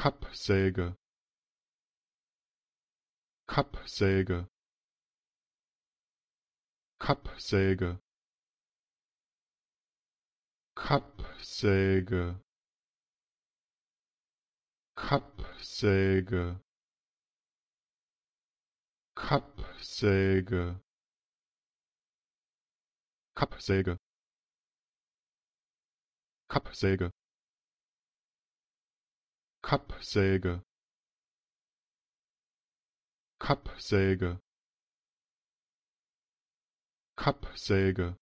kappsäge kappsäge kappsäge kappsäge kappsäge kappsäge kappsäge kappsäge kappsäge kappsäge kappsäge